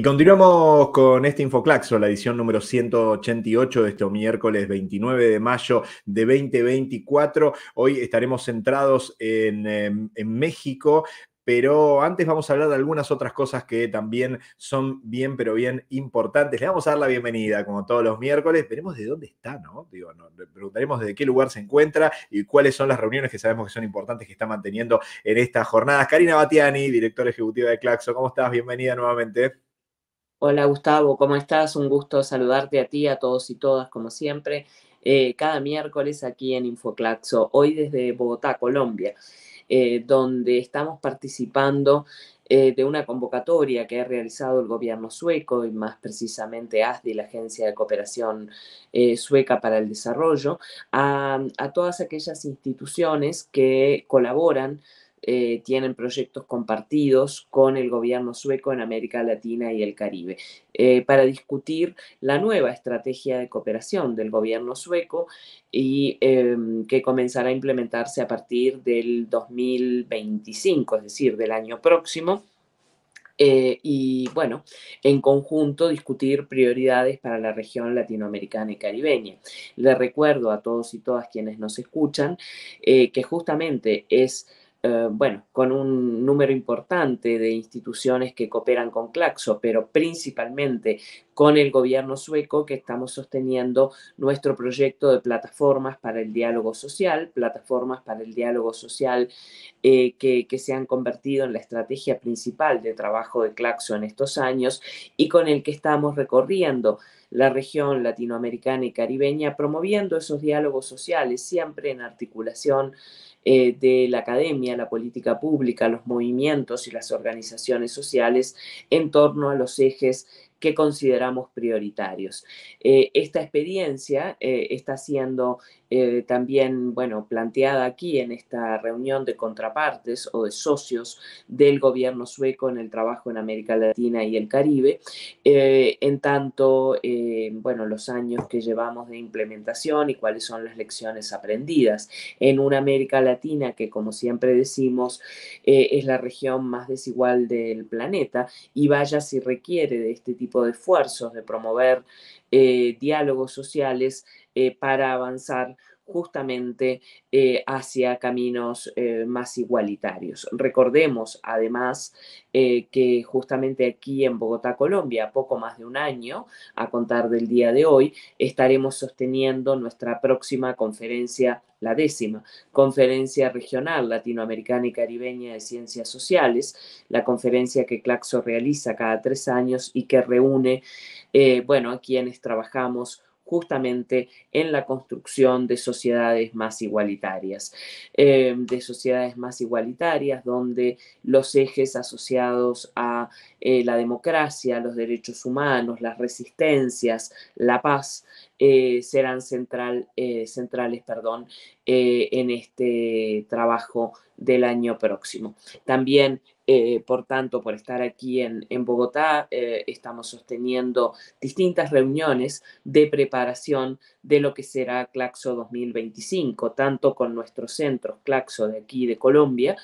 Y continuamos con este Infoclaxo, la edición número 188 de este miércoles 29 de mayo de 2024. Hoy estaremos centrados em, en, México, pero antes vamos a hablar de algunas otras cosas que también son bien, pero bien importantes. Le vamos a dar la bienvenida, como todos los miércoles. Veremos de dónde está, ¿no? le preguntaremos desde qué lugar se encuentra y cuáles son las reuniones que sabemos que son importantes que está manteniendo en estas jornadas. Karina Batiani, directora ejecutiva de Claxo, ¿cómo estás? Bienvenida nuevamente. Hola Gustavo, ¿cómo estás? Un gusto saludarte a ti, a todos y todas, como siempre, eh, cada miércoles aquí en Infoclaxo, hoy desde Bogotá, Colombia, eh, donde estamos participando eh, de una convocatoria que ha realizado el gobierno sueco y más precisamente ASDI, la Agencia de Cooperación Sueca para el Desarrollo, a todas aquellas instituciones que colaboran eh, tienen proyectos compartidos con el gobierno sueco en América Latina y el Caribe, eh, para discutir la nueva estrategia de cooperación del gobierno sueco y em, que comenzará a implementarse a partir del 2025, es decir, del año próximo. Eh, y bueno, en conjunto discutir prioridades para la región latinoamericana y caribeña. Le recuerdo a todos y todas quienes nos escuchan que justamente es eh, bueno, con un número importante de instituciones que cooperan con Claxo, pero principalmente con el gobierno sueco que estamos sosteniendo nuestro proyecto de plataformas para el diálogo social, plataformas para el diálogo social eh, que, que, se han convertido en la estrategia principal de trabajo de Claxo en estos años y con el que estamos recorriendo la región latinoamericana y caribeña, promoviendo esos diálogos sociales siempre en articulación eh, de la academia, la política pública, los movimientos y las organizaciones sociales en torno a los ejes que consideramos prioritarios. Eh, esta experiencia eh, está siendo eh, también, bueno, planteada aquí en esta reunión de contrapartes o de socios del gobierno sueco en el trabajo en América Latina y el Caribe, eh, en tanto, eh, bueno, los años que llevamos de implementación y cuáles son las lecciones aprendidas en una América Latina que, como siempre decimos, es la región más desigual del planeta y vaya si requiere de este tipo de esfuerzos de promover eh, diálogos sociales eh, para avanzar justamente eh, hacia caminos eh, más igualitarios. Recordemos además eh, que justamente aquí en Bogotá, Colombia, poco más de un año, a contar del día de hoy, estaremos sosteniendo nuestra próxima conferencia, la décima, Conferencia Regional Latinoamericana y Caribeña de Ciencias Sociales, la conferencia que Claxo realiza cada tres años y que reúne, bueno, a quienes trabajamos justamente en la construcción de sociedades más igualitarias, eh, de sociedades más igualitarias donde los ejes asociados a eh, la democracia, los derechos humanos, las resistencias, la paz, eh, serán central, centrales perdón, eh, en este trabajo del año próximo. También, eh, por tanto, por estar aquí en, en Bogotá, eh, estamos sosteniendo distintas reuniones de preparación de lo que será Claxo 2025, tanto con nuestros centros Claxo de aquí de Colombia.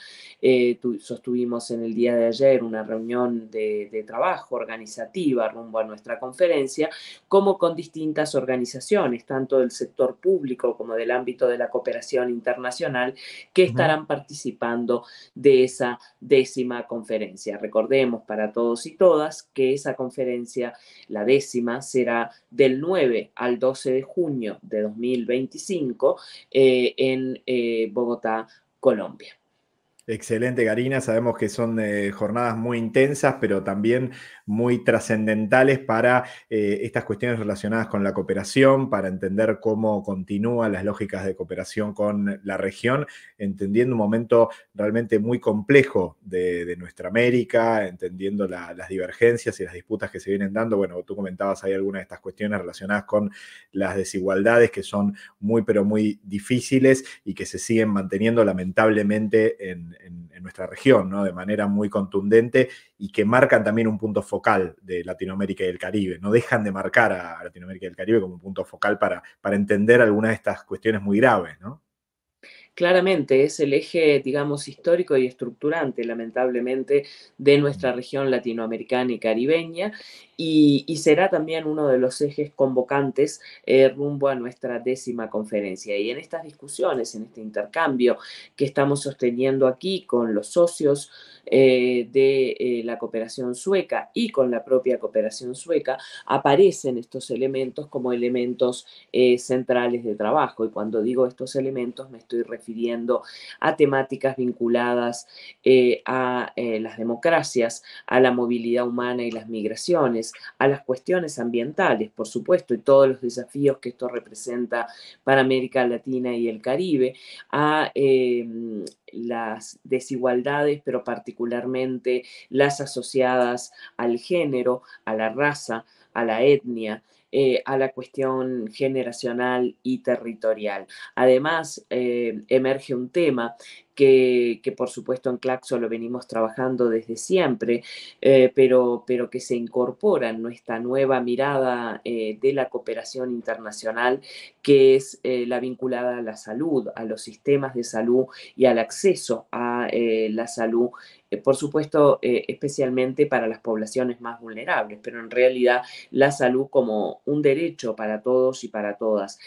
sostuvimos en el día de ayer una reunión de trabajo organizativa rumbo a nuestra conferencia, como con distintas organizaciones, tanto del sector público como del ámbito de la cooperación Internacional que estarán participando de esa décima conferencia. Recordemos para todos y todas que esa conferencia, la décima, será del 9 al 12 de junio de 2025 eh, en eh, Bogotá, Colombia. Excelente, Karina. Sabemos que son eh, jornadas muy intensas, pero también muy trascendentales para eh, estas cuestiones relacionadas con la cooperación, para entender cómo continúan las lógicas de cooperación con la región, entendiendo un momento realmente muy complejo de, nuestra América, entendiendo las divergencias y las disputas que se vienen dando. Bueno, tú comentabas ahí algunas de estas cuestiones relacionadas con las desigualdades que son muy, pero muy difíciles y que se siguen manteniendo lamentablemente en, en, nuestra región, ¿no? De manera muy contundente y que marcan también un punto focal de Latinoamérica y el Caribe. No dejan de marcar a Latinoamérica y el Caribe como un punto focal para, para entender algunas de estas cuestiones muy graves, ¿no? claramente es el eje, digamos, histórico y estructurante, lamentablemente, de nuestra región latinoamericana y caribeña, y, será también uno de los ejes convocantes eh, rumbo a nuestra décima conferencia. Y en estas discusiones, en este intercambio que estamos sosteniendo aquí con los socios eh, de eh, la cooperación sueca y con la propia cooperación sueca, aparecen estos elementos como elementos centrales de trabajo. Y cuando digo estos elementos me estoy refiriendo refiriendo a temáticas vinculadas eh, a eh, las democracias, a la movilidad humana y las migraciones, a las cuestiones ambientales, por supuesto, y todos los desafíos que esto representa para América Latina y el Caribe, a em, las desigualdades, pero particularmente las asociadas al género, a la raza, a la etnia, eh, a la cuestión generacional y territorial. Además, eh, emerge un tema que, por supuesto en Claxo lo venimos trabajando desde siempre, eh, pero, pero que se incorpora en nuestra nueva mirada eh, de la cooperación internacional, que es eh, la vinculada a la salud, a los sistemas de salud y al acceso a la salud por supuesto, especialmente para las poblaciones más vulnerables, pero en realidad la salud como un derecho para todos y para todas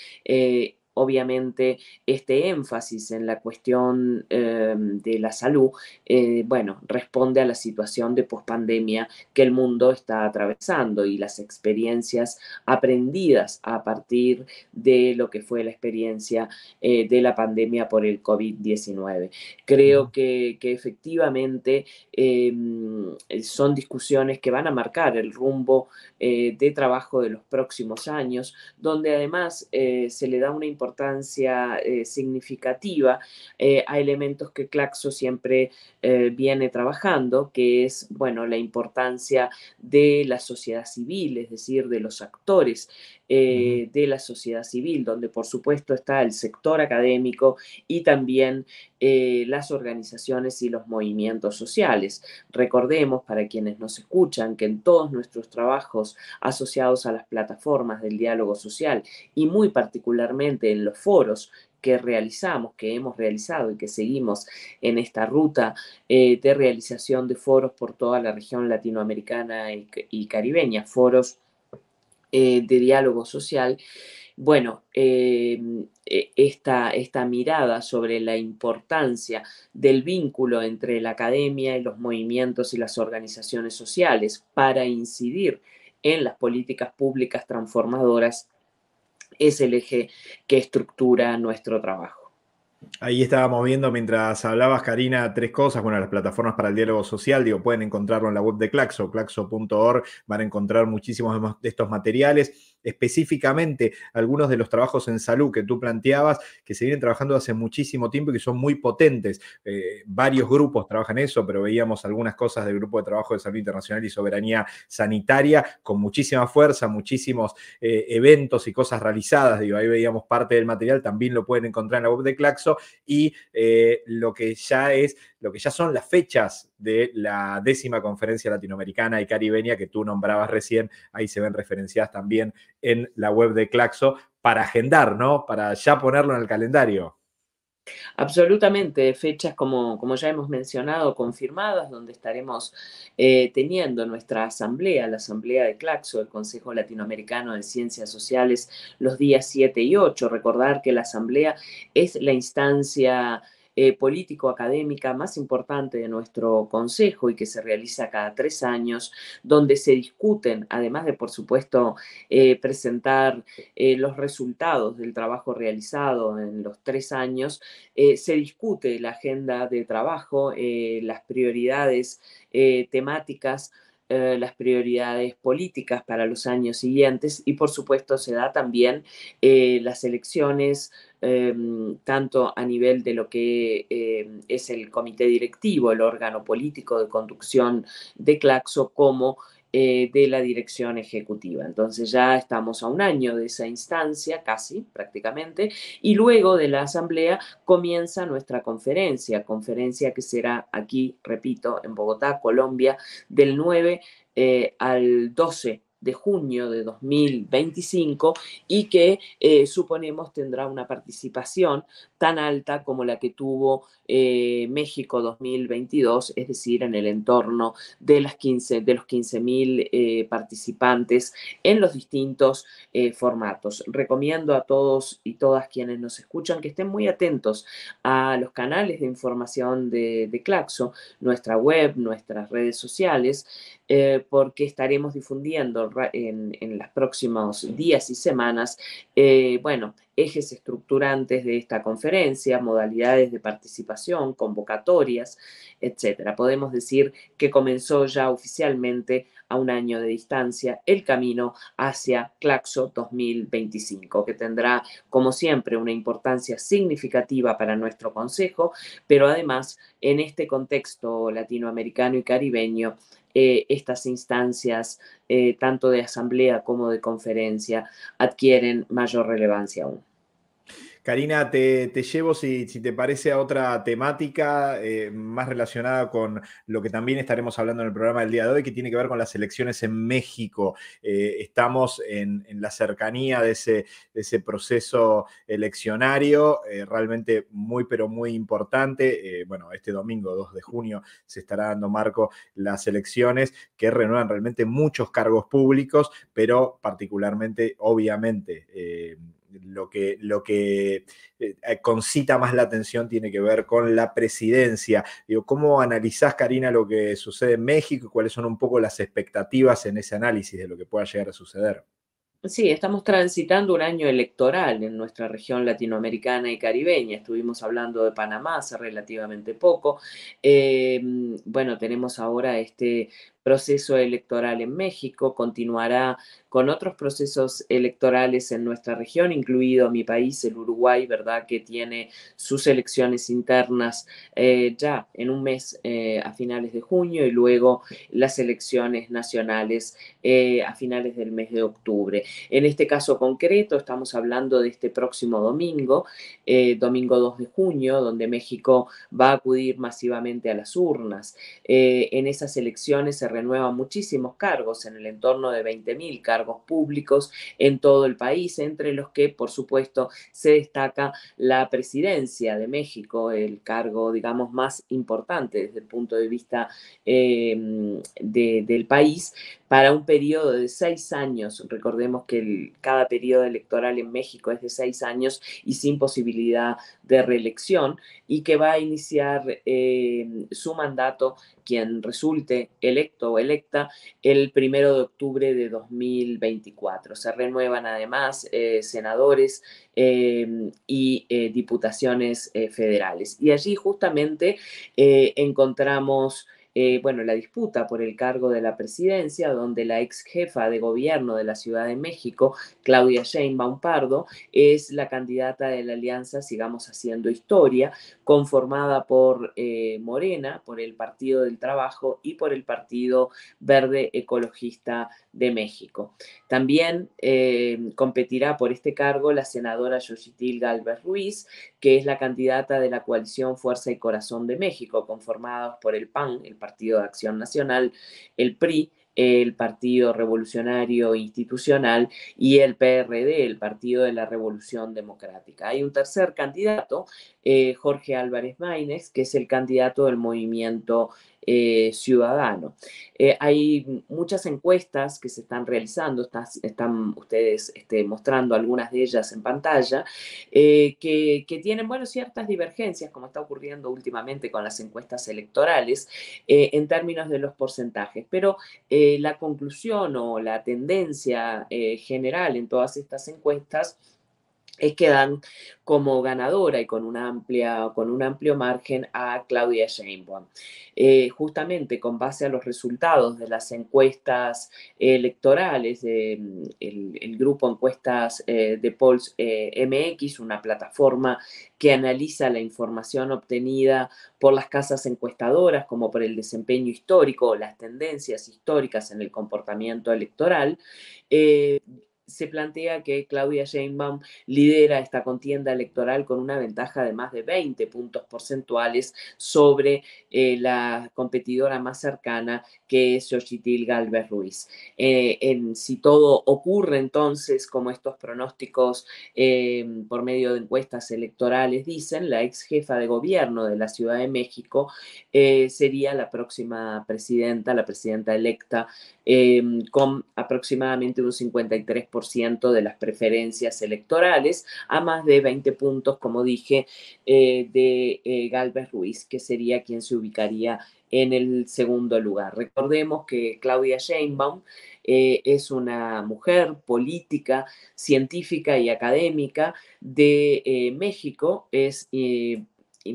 obviamente este énfasis en la cuestión em, de la salud, eh, bueno, responde a la situación de pospandemia que el mundo está atravesando y las experiencias aprendidas a partir de lo que fue la experiencia eh, de la pandemia por el COVID-19. Creo que, que efectivamente em, son discusiones que van a marcar el rumbo eh, de trabajo de los próximos años, donde además se le da una importancia importancia eh, significativa eh, a elementos que Claxo siempre eh, viene trabajando, que es, bueno, la importancia de la sociedad civil, es decir, de los actores eh, de la sociedad civil, donde por supuesto está el sector académico y también eh, las organizaciones y los movimientos sociales. Recordemos, para quienes nos escuchan, que en todos nuestros trabajos asociados a las plataformas del diálogo social y muy particularmente en los foros que realizamos, que hemos realizado y que seguimos en esta ruta eh, de realización de foros por toda la región latinoamericana y caribeña, foros eh, de diálogo social, bueno, eh, e, esta, esta, mirada sobre la importancia del vínculo entre la academia y los movimientos y las organizaciones sociales para incidir en las políticas públicas transformadoras es el eje que estructura nuestro trabajo. Ahí estábamos viendo mientras hablabas, Karina, tres cosas. Bueno, las plataformas para el diálogo social, digo, pueden encontrarlo en la web de Claxo, claxo.org, van a encontrar muchísimos de estos materiales específicamente algunos de los trabajos en salud que tú planteabas, que se vienen trabajando hace muchísimo tiempo y que son muy potentes. Eh, varios grupos trabajan eso, pero veíamos algunas cosas del Grupo de Trabajo de Salud Internacional y Soberanía Sanitaria con muchísima fuerza, muchísimos eh, eventos y cosas realizadas. Digo, ahí veíamos parte del material, también lo pueden encontrar en la web de Claxo y eh, lo que ya es, lo que ya son las fechas de la décima conferencia latinoamericana y caribeña que tú nombrabas recién. Ahí se ven referenciadas también en la web de Claxo para agendar, ¿no? Para ya ponerlo en el calendario. Absolutamente, fechas como, como, ya hemos mencionado, confirmadas, donde estaremos eh, teniendo nuestra asamblea, la asamblea de Claxo, el Consejo Latinoamericano de Ciencias Sociales, los días 7 y 8. Recordar que la asamblea es la instancia eh, político-académica más importante de nuestro Consejo y que se realiza cada tres años, donde se discuten, además de, por supuesto, eh, presentar eh, los resultados del trabajo realizado en los tres años, se discute la agenda de trabajo, las prioridades temáticas, las prioridades políticas para los años siguientes y por supuesto se da también las elecciones Em, tanto a nivel de lo que em, es el comité directivo, el órgano político de conducción de Claxo, como eh, de la dirección ejecutiva. Entonces ya estamos a un año de esa instancia, casi prácticamente, y luego de la asamblea comienza nuestra conferencia, conferencia que será aquí, repito, en Bogotá, Colombia, del 9 eh, al 12 de junio de 2025 y que eh, suponemos tendrá una participación tan alta como la que tuvo eh, México 2022, es decir, en el entorno de, las 15, de los 15.000 eh, participantes en los distintos formatos. Recomiendo a todos y todas quienes nos escuchan que estén muy atentos a los canales de información de, de Claxo, nuestra web, nuestras redes sociales, eh, porque estaremos difundiendo en, los próximos días y semanas, eh, bueno, ejes estructurantes de esta conferencia, modalidades de participación, convocatorias, etcétera. Podemos decir que comenzó ya oficialmente a un año de distancia el camino hacia Claxo 2025, que tendrá, como siempre, una importancia significativa para nuestro Consejo, pero además en este contexto latinoamericano y caribeño eh, estas instancias, eh, tanto de asamblea como de conferencia, adquieren mayor relevancia aún. Karina, te, llevo, si, te parece, a otra temática eh, más relacionada con lo que también estaremos hablando en el programa del día de hoy, que tiene que ver con las elecciones en México. Eh, estamos en, la cercanía de ese, proceso eleccionario, eh, realmente muy, pero muy importante. bueno, este domingo, 2 de junio, se estará dando marco las elecciones que renuevan realmente muchos cargos públicos, pero particularmente, obviamente, lo que, lo que eh, eh, concita más la atención tiene que ver con la presidencia. Digo, ¿Cómo analizás, Karina, lo que sucede en México y cuáles son un poco las expectativas en ese análisis de lo que pueda llegar a suceder? Sí, estamos transitando un año electoral en nuestra región latinoamericana y caribeña. Estuvimos hablando de Panamá hace relativamente poco. Eh, bueno, tenemos ahora este proceso electoral en México, continuará con otros procesos electorales en nuestra región, incluido mi país, el Uruguay, ¿verdad? Que tiene sus elecciones internas eh, ya en un mes eh, a finales de junio y luego las elecciones nacionales eh, a finales del mes de octubre. En este caso concreto, estamos hablando de este próximo domingo, domingo 2 de junio, donde México va a acudir masivamente a las urnas. en esas elecciones se renueva muchísimos cargos, en el entorno de 20.000 cargos públicos en todo el país, entre los que, por supuesto, se destaca la presidencia de México, el cargo, digamos, más importante desde el punto de vista em, del país, para un periodo de seis años. Recordemos que el, cada periodo electoral en México es de seis años y sin posibilidad de reelección y que va a iniciar em, su mandato quien resulte electo o electa el primero de octubre de 2024. Se renuevan además eh, senadores em, y eh, diputaciones eh, federales. Y allí justamente encontramos eh, bueno, la disputa por el cargo de la presidencia, donde la ex jefa de gobierno de la Ciudad de México, Claudia Sheinbaum Pardo, es la candidata de la alianza Sigamos Haciendo Historia, conformada por eh, Morena, por el Partido del Trabajo y por el Partido Verde Ecologista de México. También eh, competirá por este cargo la senadora Yoshitil Galvez Ruiz, que es la candidata de la coalición Fuerza y Corazón de México, conformados por el PAN, el Partido de Acción Nacional, el PRI, el Partido Revolucionario Institucional y el PRD, el Partido de la Revolución Democrática. Hay un tercer candidato, eh, Jorge Álvarez Maínez, que es el candidato del movimiento eh, ciudadano. Eh, hay muchas encuestas que se están realizando, están ustedes este, mostrando algunas de ellas en pantalla, eh, que, tienen bueno, ciertas divergencias, como está ocurriendo últimamente con las encuestas electorales, en términos de los porcentajes. Pero la conclusión o la tendencia general en todas estas encuestas es eh, que dan como ganadora y con, una amplia, con un amplio margen a Claudia Sheinbaum. Eh, justamente con base a los resultados de las encuestas eh, electorales, de, mm, el, grupo Encuestas de Polls MX, una plataforma que analiza la información obtenida por las casas encuestadoras, como por el desempeño histórico o las tendencias históricas en el comportamiento electoral, se plantea que Claudia Sheinbaum lidera esta contienda electoral con una ventaja de más de 20 puntos porcentuales sobre eh, la competidora más cercana, que es Xochitl Galvez Ruiz. Eh, si todo ocurre entonces, como estos pronósticos eh, por medio de encuestas electorales dicen, la ex jefa de gobierno de la Ciudad de México sería la próxima presidenta, la presidenta electa, con aproximadamente un 53% de las preferencias electorales, a más de 20 puntos, como dije, eh, de eh, Galvez Ruiz, que sería quien se ubicaría en el segundo lugar. Recordemos que Claudia Sheinbaum eh, es una mujer política, científica y académica de México, es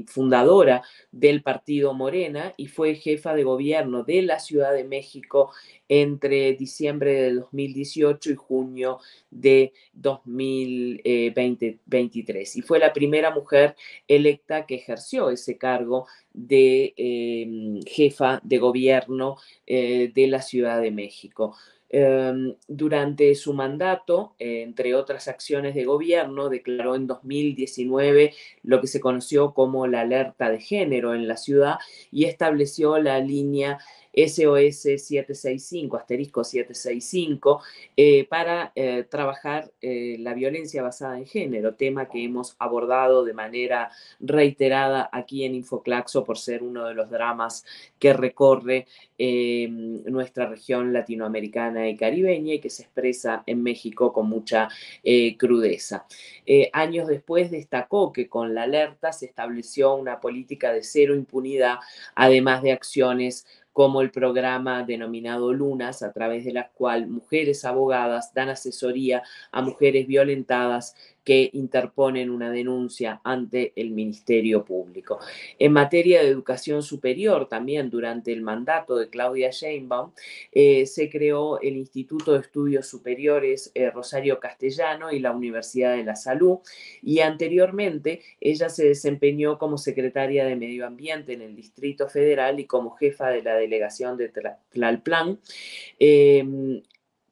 fundadora del partido Morena y fue jefa de gobierno de la Ciudad de México entre diciembre de 2018 y junio de 2023. Y fue la primera mujer electa que ejerció ese cargo de eh, jefa de gobierno eh, de la Ciudad de México. Em, durante su mandato, entre otras acciones de gobierno, declaró en 2019 lo que se conoció como la alerta de género en la ciudad y estableció la línea SOS 765, asterisco 765, eh, para eh, trabajar eh, la violencia basada en género, tema que hemos abordado de manera reiterada aquí en Infoclaxo por ser uno de los dramas que recorre em, nuestra región latinoamericana y caribeña y que se expresa en México con mucha crudeza. años después destacó que con la alerta se estableció una política de cero impunidad, además de acciones como el programa denominado Lunas, a través de la cual mujeres abogadas dan asesoría a mujeres violentadas que interponen una denuncia ante el Ministerio Público. En materia de educación superior, también durante el mandato de Claudia Sheinbaum, eh, se creó el Instituto de Estudios Superiores eh, Rosario Castellano y la Universidad de la Salud, y anteriormente ella se desempeñó como secretaria de Medio Ambiente en el Distrito Federal y como jefa de la delegación de Tlalpan. Em,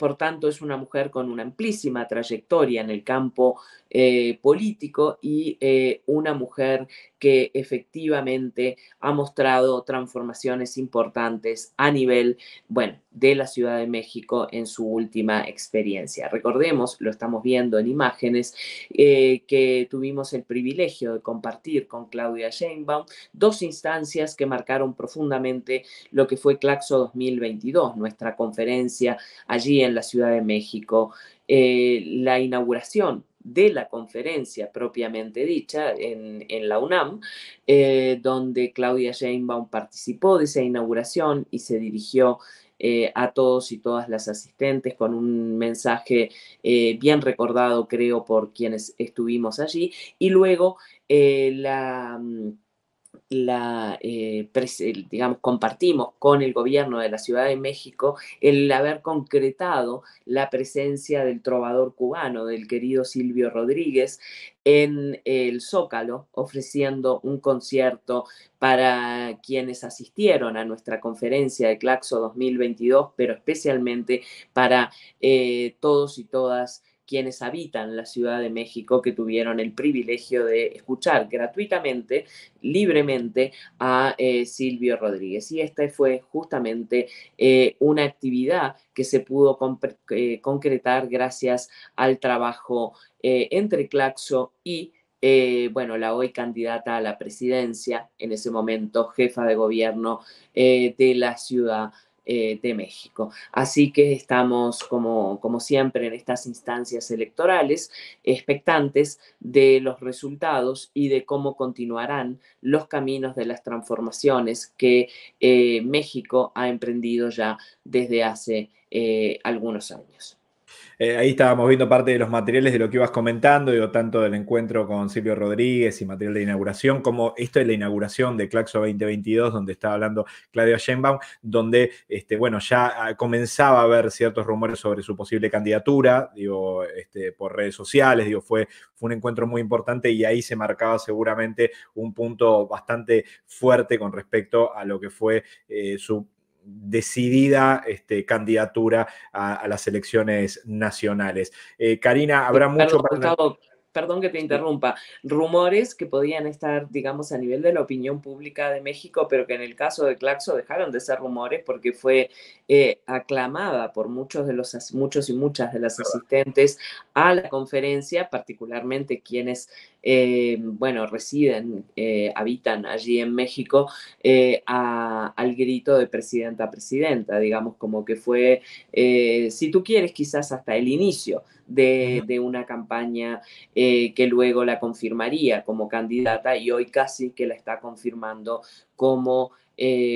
por tanto es una mujer con una amplísima trayectoria en el campo eh, político y eh, una mujer que efectivamente ha mostrado transformaciones importantes a nivel, bueno, de la Ciudad de México en su última experiencia. Recordemos, lo estamos viendo en imágenes, eh, que tuvimos el privilegio de compartir con Claudia Sheinbaum dos instancias que marcaron profundamente lo que fue Claxo 2022, nuestra conferencia allí en la Ciudad de México, eh, la inauguración de la conferencia propiamente dicha en, la UNAM, eh, donde Claudia Sheinbaum participó de esa inauguración y se dirigió eh, a todos y todas las asistentes con un mensaje eh, bien recordado, creo, por quienes estuvimos allí. Y luego eh, la mm, la, eh, compartimos con el gobierno de la Ciudad de México el haber concretado la presencia del trovador cubano, del querido Silvio Rodríguez, en el Zócalo, ofreciendo un concierto para quienes asistieron a nuestra conferencia de Claxo 2022, pero especialmente para eh, todos y todas quienes habitan la Ciudad de México que tuvieron el privilegio de escuchar gratuitamente, libremente a eh, Silvio Rodríguez. Y esta fue justamente eh, una actividad que se pudo eh, concretar gracias al trabajo entre Claxo y... bueno, la hoy candidata a la presidencia, en ese momento jefa de gobierno de la ciudad eh, de México. Así que estamos, como, siempre, en estas instancias electorales, expectantes de los resultados y de cómo continuarán los caminos de las transformaciones que eh, México ha emprendido ya desde hace eh, algunos años. Eh, ahí estábamos viendo parte de los materiales de lo que ibas comentando, tanto del encuentro con Silvio Rodríguez y material de inauguración, como esto de la inauguración de Claxo 2022, donde estaba hablando Claudio Sheinbaum, donde, este, bueno, ya ah, comenzaba a haber ciertos rumores sobre su posible candidatura, digo, este, por redes sociales, digo, fue, un encuentro muy importante y ahí se marcaba seguramente un punto bastante fuerte con respecto a lo que fue eh, su decidida este, candidatura a, las elecciones nacionales. Eh, Karina, habrá mucho perdón que te interrumpa. Rumores que podían estar, digamos, a nivel de la opinión pública de México, pero que en el caso de Claxo dejaron de ser rumores porque fue eh, aclamada por muchos, de los, muchos y muchas de las asistentes a la conferencia, particularmente quienes eh, bueno, residen, eh, habitan allí en México, eh, al grito de presidenta presidenta, digamos, como que fue, si tú quieres, quizás hasta el inicio de, de una campaña que luego la confirmaría como candidata y hoy casi que la está confirmando como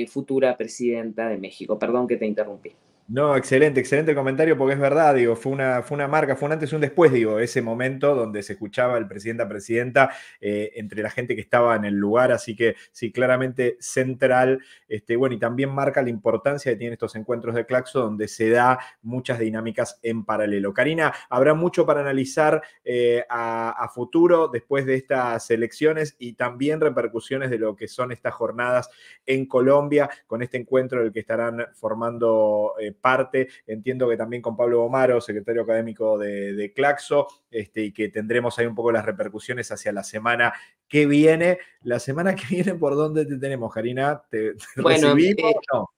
futura presidenta de México. Perdón que te interrumpí. No, excelente, excelente comentario, porque es verdad, digo, fue una, fue una marca, fue un antes y un después, digo, ese momento donde se escuchaba el presidenta, presidenta, eh, entre la gente que estaba en el lugar, así que sí, claramente central, este, bueno, y también marca la importancia que tienen estos encuentros de Claxo, donde se da muchas dinámicas en paralelo. Karina, habrá mucho para analizar eh, a, futuro después de estas elecciones y también repercusiones de lo que son estas jornadas en Colombia, con este encuentro del que estarán formando... Eh, parte. Entiendo que también con Pablo Omaro, secretario académico de, Claxo, este, y que tendremos ahí un poco las repercusiones hacia la semana que viene. La semana que viene, ¿por dónde te tenemos, Karina? ¿Te, eh, recibí o no?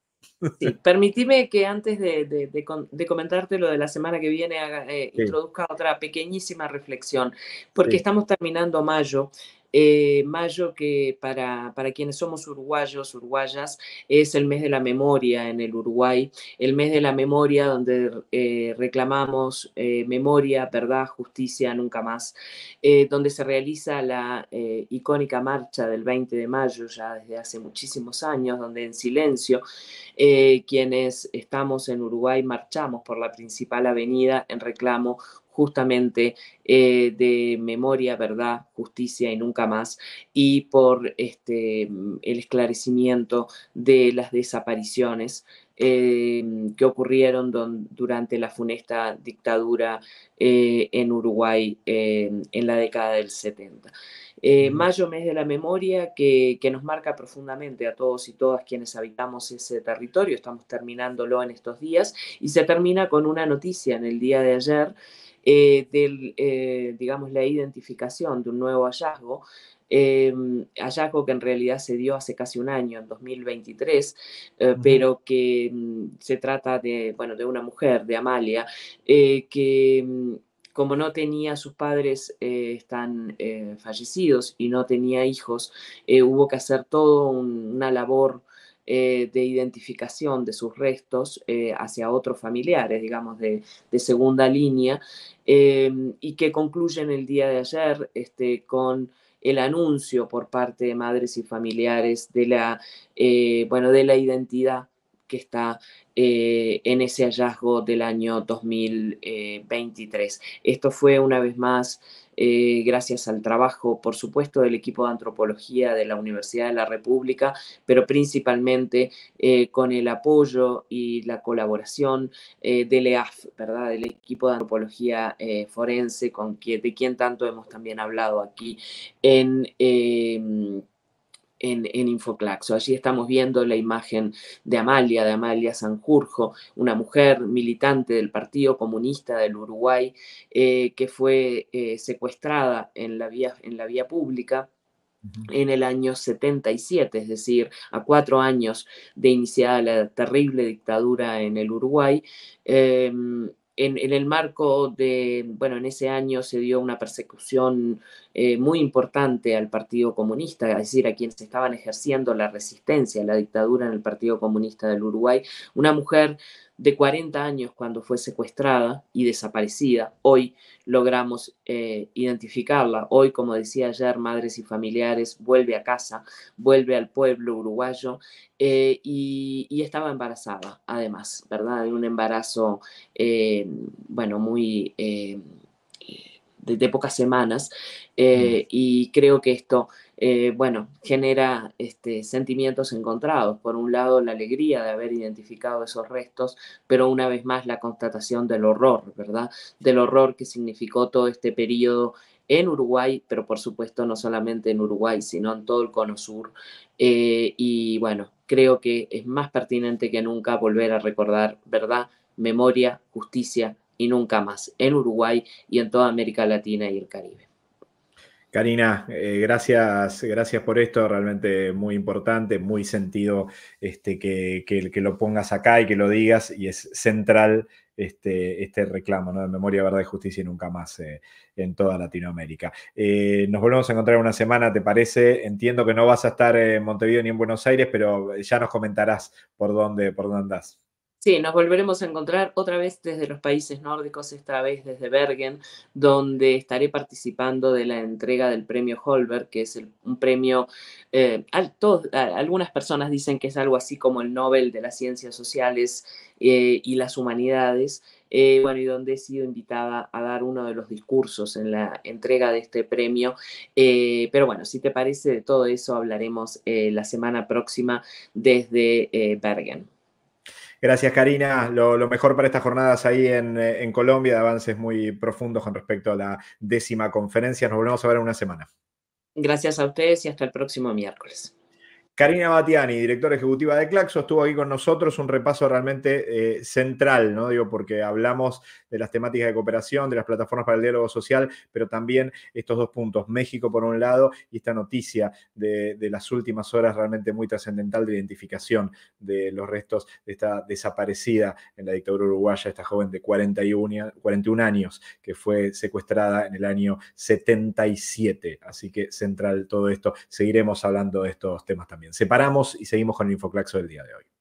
permitime que antes de, comentarte lo de la semana que viene eh, introduzca otra pequeñísima reflexión, porque estamos terminando mayo eh, mayo, que para, para, quienes somos uruguayos, uruguayas, es el mes de la memoria en el Uruguay, el mes de la memoria donde eh, reclamamos eh, memoria, verdad, justicia, nunca más, donde se realiza la icónica marcha del 20 de mayo, ya desde hace muchísimos años, donde en silencio quienes estamos en Uruguay marchamos por la principal avenida en reclamo justamente eh, de Memoria, Verdad, Justicia y Nunca Más, y por este, el esclarecimiento de las desapariciones eh, que ocurrieron durante la funesta dictadura eh, en Uruguay en la década del 70. mayo, mes de la memoria, que, que, nos marca profundamente a todos y todas quienes habitamos ese territorio, estamos terminándolo en estos días, y se termina con una noticia en el día de ayer eh, de, eh, digamos, la identificación de un nuevo hallazgo, eh, hallazgo que en realidad se dio hace casi un año, en 2023, eh, pero que mm, se trata de, bueno, de una mujer, de Amalia, que mm, como no tenía sus padres están fallecidos y no tenía hijos, hubo que hacer toda una labor eh, de identificación de sus restos eh, hacia otros familiares, digamos, de, segunda línea, em, y que concluyen el día de ayer este, con el anuncio por parte de madres y familiares de la, eh, bueno, de la identidad que está en ese hallazgo del año 2023. Esto fue una vez más eh, gracias al trabajo, por supuesto, del equipo de antropología de la Universidad de la República, pero principalmente eh, con el apoyo y la colaboración eh, del EAF, ¿verdad? Del equipo de antropología forense, con quien, de quien tanto hemos también hablado aquí en en, Infoclaxo. Allí estamos viendo la imagen de Amalia, de Amalia Sanjurjo, una mujer militante del Partido Comunista del Uruguay eh, que fue eh, secuestrada en la vía, en la vía pública en el año 77, es decir, a cuatro años de iniciada la terrible dictadura en el Uruguay. Em, en, el marco de, bueno, en ese año se dio una persecución eh, muy importante al Partido Comunista, es decir, a quienes estaban ejerciendo la resistencia a la dictadura en el Partido Comunista del Uruguay, una mujer de 40 años cuando fue secuestrada y desaparecida. Hoy logramos eh, identificarla. Hoy, como decía ayer, madres y familiares, vuelve a casa, vuelve al pueblo uruguayo eh, y, estaba embarazada, además, ¿verdad? De un embarazo, bueno, muy de, pocas semanas eh, mm. y creo que esto, eh, bueno, genera este, sentimientos encontrados. Por un lado, la alegría de haber identificado esos restos, pero una vez más la constatación del horror, ¿verdad? Del horror que significó todo este periodo en Uruguay, pero por supuesto no solamente en Uruguay, sino en todo el cono sur. Eh, y bueno, creo que es más pertinente que nunca volver a recordar verdad, memoria, justicia, y nunca más en Uruguay y en toda América Latina y el Caribe. Karina, eh, gracias, gracias por esto, realmente muy importante, muy sentido este, que, que, lo pongas acá y que lo digas, y es central este, este reclamo ¿no? de memoria, verdad y justicia y nunca más eh, en toda Latinoamérica. Eh, nos volvemos a encontrar una semana, ¿te parece? Entiendo que no vas a estar en Montevideo ni en Buenos Aires, pero ya nos comentarás por dónde, por dónde andás. Sí, nos volveremos a encontrar otra vez desde los países nórdicos, esta vez desde Bergen, donde estaré participando de la entrega del premio Holberg, que es un premio, eh, algunas personas dicen que es algo así como el Nobel de las ciencias sociales eh, y las humanidades, eh, bueno, y donde he sido invitada a dar uno de los discursos en la entrega de este premio. pero bueno, si te parece, de todo eso hablaremos la semana próxima desde Bergen. Gracias, Karina. Lo, mejor para estas jornadas ahí eh, en, Colombia, de avances muy profundos con respecto a la décima conferencia. Nos volvemos a ver en una semana. Gracias a ustedes y hasta el próximo miércoles. Karina Batiani, directora ejecutiva de Claxo, estuvo aquí con nosotros, un repaso realmente eh, central, ¿no? Digo, porque hablamos de las temáticas de cooperación, de las plataformas para el diálogo social, pero también estos dos puntos, México por un lado y esta noticia de, las últimas horas realmente muy trascendental de identificación de los restos de esta desaparecida en la dictadura uruguaya, esta joven de 41, 41 años que fue secuestrada en el año 77. Así que central todo esto. Seguiremos hablando de estos temas también. Separamos y seguimos con el Infoclaxo del día de hoy.